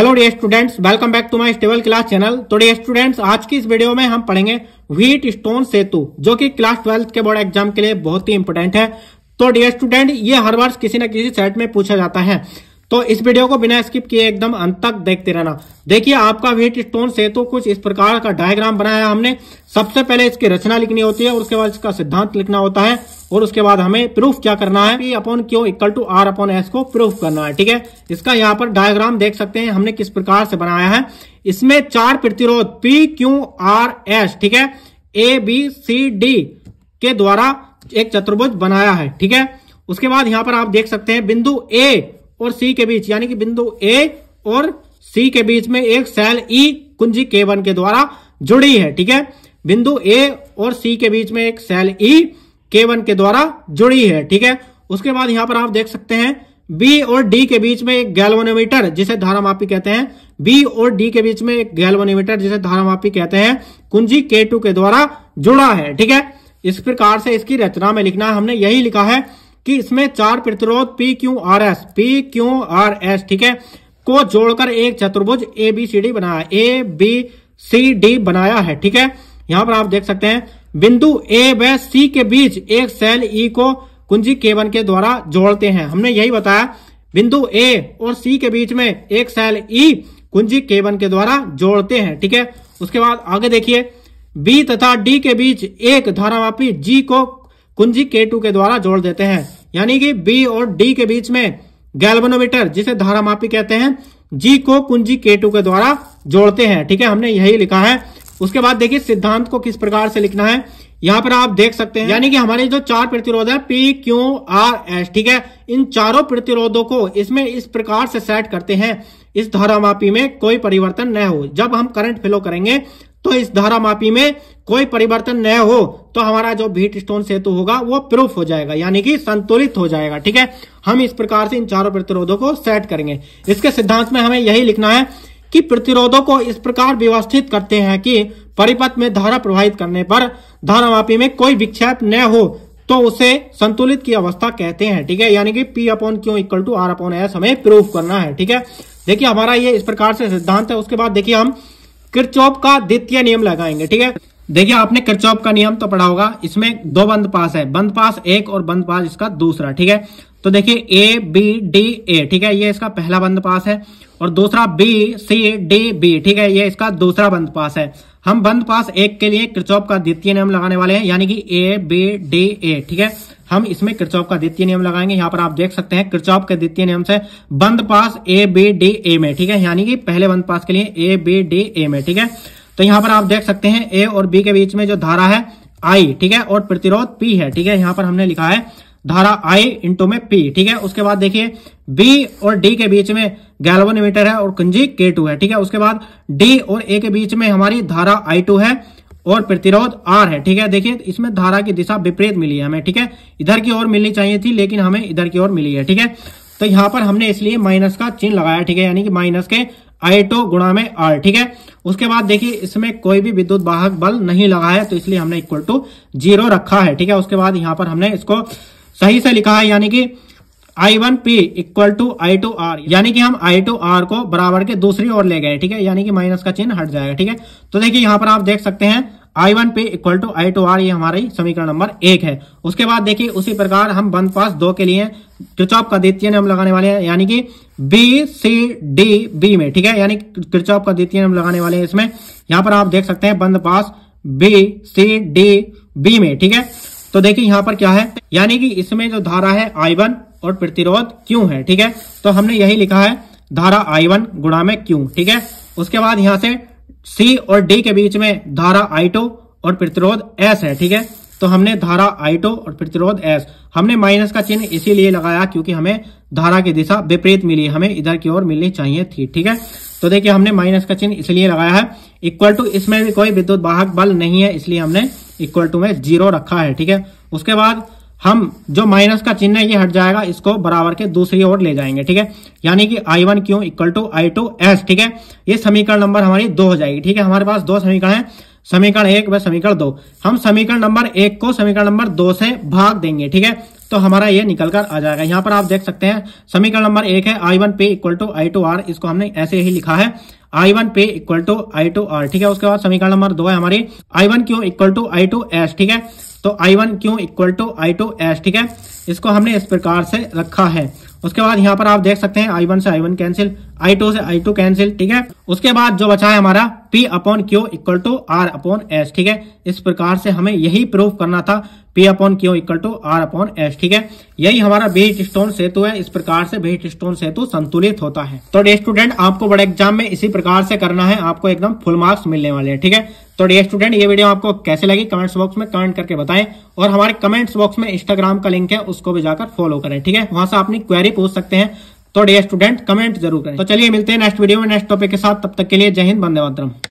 hello dear students welcome back to my stable class channel today students आज की इस video में हम पढ़ेंगे व्हीट स्टोन सेतु जो कि क्लास ट्वेल्थ के बोर्ड एग्जाम के लिए बहुत ही इंपॉर्टेंट है तो डियर स्टूडेंट ये हर वर्ष किसी न किसी सेट में पूछा जाता है तो इस वीडियो को बिना स्किप किए एकदम अंत तक देखते रहना देखिए आपका वेट स्टोन से तो कुछ इस प्रकार का डायग्राम बनाया हमने सबसे पहले इसकी रचना लिखनी होती है और उसके बाद इसका सिद्धांत लिखना होता है और उसके बाद हमें प्रूफ क्या करना है P upon Q equal to R upon S को प्रूफ करना है ठीक है इसका यहाँ पर डायग्राम देख सकते हैं हमने किस प्रकार से बनाया है इसमें चार प्रतिरोध पी क्यू आर एस ठीक है ए बी सी डी के द्वारा एक चतुर्भुज बनाया है ठीक है उसके बाद यहाँ पर आप देख सकते हैं बिंदु ए और सी के बीच यानी कि बिंदु ए और सी के बीच में एक सेल ई कुंजी के वन के द्वारा जुड़ी है ठीक है बिंदु ए और सी के बीच में एक सेल ई के वन के द्वारा जुड़ी है ठीक है उसके बाद यहां पर आप देख सकते हैं बी और डी के बीच में एक गैल्वानोमीटर जिसे धारामापी कहते हैं बी और डी के बीच में एक गैल्वानोमीटर जिसे धारामापी कहते हैं कुंजी के टू के द्वारा जुड़ा है ठीक है इस प्रकार से इसकी रचना में लिखना हमने यही लिखा है कि इसमें चार प्रतिरोध P Q R S P Q R S ठीक है को जोड़कर एक चतुर्भुज ए बी सी डी बनाया ए बी सी डी बनाया है ठीक है यहां पर आप देख सकते हैं बिंदु ए व सी के बीच एक सेल ई e को कुंजी केवन के द्वारा जोड़ते हैं हमने यही बताया बिंदु ए और सी के बीच में एक सेल ई e कुंजी केवन के द्वारा जोड़ते हैं ठीक है उसके बाद आगे देखिए बी तथा डी के बीच एक धारावापी जी को कुंजी के टू के द्वारा जोड़ देते हैं यानी कि बी और डी के बीच में गैल्बनोमीटर जिसे धारामापी कहते हैं जी को कुंजी के टू के द्वारा जोड़ते हैं ठीक है हमने यही लिखा है उसके बाद देखिए सिद्धांत को किस प्रकार से लिखना है यहाँ पर आप देख सकते हैं यानी कि हमारे जो चार प्रतिरोध है पी क्यू आर एस ठीक है इन चारों प्रतिरोधों को इसमें इस प्रकार से सेट करते हैं इस धारामापी में कोई परिवर्तन न हो जब हम करंट फ्लो करेंगे तो इस धारा मापी में कोई परिवर्तन न हो तो हमारा जो भीट स्टोन सेतु होगा वो प्रूफ हो जाएगा यानी कि संतुलित हो जाएगा ठीक है हम इस प्रकार से इन चारों प्रतिरोधों को सेट करेंगे इसके सिद्धांत में हमें यही लिखना है कि प्रतिरोधों को इस प्रकार व्यवस्थित करते हैं कि परिपथ में धारा प्रवाहित करने पर धारामापी में कोई विक्षेप न हो तो उसे संतुलित की अवस्था कहते हैं ठीक है यानी कि P upon Q equal to R upon S हमें प्रूफ करना है ठीक है देखिए हमारा ये इस प्रकार से सिद्धांत है उसके बाद देखिए हम किरचौप का द्वितीय नियम लगाएंगे ठीक है देखिए आपने किरचौप का नियम तो पढ़ा होगा इसमें दो बंद पास है बंद पास एक और बंद पास इसका दूसरा ठीक है तो देखिए ए बी डी ए ठीक है ये इसका पहला बंद पास है और दूसरा बी सी डी बी ठीक है ये इसका दूसरा बंद पास है हम बंद पास एक के लिए किरचौप का द्वितीय नियम लगाने वाले हैं यानी कि ए बी डी ए ठीक है हम इसमें क्रचौप का द्वितीय नियम लगाएंगे यहां पर आप देख सकते हैं क्रचौप के द्वितीय नियम से बंद पास ए बी डी ए में ठीक है यानी कि पहले बंद पास के लिए ए बी डी ए में ठीक है तो यहां पर आप देख सकते हैं ए और बी के बीच में जो धारा है आई ठीक है और प्रतिरोध पी है ठीक है यहां पर हमने लिखा है धारा आई इंटू में पी ठीक है उसके बाद देखिए बी और डी के बीच में गैल्वानोमीटर है और कुंजी के टू है ठीक है उसके बाद डी और ए के बीच में हमारी धारा आई टू है और प्रतिरोध आर है ठीक है देखिए इसमें धारा की दिशा विपरीत मिली है हमें ठीक है इधर की ओर मिलनी चाहिए थी लेकिन हमें इधर की ओर मिली है ठीक है तो यहाँ पर हमने इसलिए माइनस का चिन्ह लगाया ठीक है यानी कि माइनस के आई टो गुणा में आर ठीक है उसके बाद देखिए इसमें कोई भी विद्युत वाहक बल नहीं लगा है तो इसलिए हमने इक्वल टू जीरो रखा है ठीक है उसके बाद यहाँ पर हमने इसको सही से लिखा है यानी कि I one P equal to I two R यानी कि हम आई टू आर को बराबर के दूसरी ओर ले गए ठीक है यानी कि माइनस का चिन्ह हट जाएगा ठीक है तो देखिए यहाँ पर आप देख सकते हैं I one P equal to I two R ये हमारी समीकरण नंबर एक है उसके बाद देखिए उसी प्रकार हम वन पास दो के लिए क्रिचॉप का द्वितीय नियम लगाने वाले हैं यानी कि बी सी डी बी में ठीक है यानी क्रिचॉप का द्वितीय नियम लगाने वाले हैं इसमें यहां पर आप देख सकते हैं बंद पास बी सी डी बी में ठीक है तो देखिए यहां पर क्या है यानी कि इसमें जो धारा है आई वन और प्रतिरोध क्यू है ठीक है तो हमने यही लिखा है धारा आई वन गुणा में क्यू ठीक है उसके बाद यहां से सी और डी के बीच में धारा आइटो और प्रतिरोध एस है ठीक है तो हमने धारा आइटो और प्रतिरोध एस हमने माइनस का चिन्ह इसीलिए लगाया क्योंकि हमें धारा की दिशा विपरीत मिली हमें इधर की ओर मिलनी चाहिए थी ठीक है तो देखिए हमने माइनस का चिन्ह इसलिए लगाया है इक्वल टू इसमें भी कोई विद्युत वाहक बल नहीं है इसलिए हमने इक्वल टू में जीरो रखा है ठीक है उसके बाद हम जो माइनस का चिन्ह है ये हट जाएगा इसको बराबर के दूसरी ओर ले जाएंगे ठीक है यानी कि I one Q equal to I two S ठीक है ये समीकरण नंबर हमारी दो हो जाएगी ठीक है हमारे पास दो समीकरण है समीकरण एक व समीकरण दो हम समीकरण नंबर एक को समीकरण नंबर दो से भाग देंगे ठीक है तो हमारा ये निकल कर आ जाएगा यहाँ पर आप देख सकते हैं समीकरण नंबर एक है I one P equal to I two R इसको हमने ऐसे ही लिखा है I one P equal to I two R ठीक है उसके बाद समीकरण नंबर दो है हमारी I one Q equal to I two S ठीक है तो I one Q equal to I two H ठीक है इसको हमने इस प्रकार से रखा है उसके बाद यहाँ पर आप देख सकते हैं आई वन से I one cancel I two से आई टू कैंसिल ठीक है उसके बाद जो बचा है हमारा P upon Q equal to R upon S ठीक है इस प्रकार से हमें यही प्रूफ करना था P upon Q equal to R upon S ठीक है यही हमारा बेस्ट स्टोन सेतु है इस प्रकार से बेस्ट स्टोन सेतु संतुलित होता है तो डे स्टूडेंट आपको बड़े एग्जाम में इसी प्रकार से करना है आपको एकदम फुल मार्क्स मिलने वाले हैं ठीक है तो डे स्टूडेंट ये वीडियो आपको कैसे लगी कमेंट्स बॉक्स में कमेंट करके बताएं और हमारे कमेंट्स बॉक्स में इंस्टाग्राम का लिंक है उसको भी जाकर फॉलो करें ठीक है वहां से अपनी क्वेरी पूछ सकते हैं तो डे स्टूडेंट कमेंट जरूर करें तो चलिए मिलते हैं नेक्स्ट वीडियो में नेक्स्ट टॉपिक के साथ तब तक के लिए जय हिंद बंदे मातरम